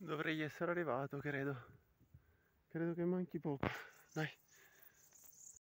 Dovrei essere arrivato, credo. Credo che manchi poco. Dai.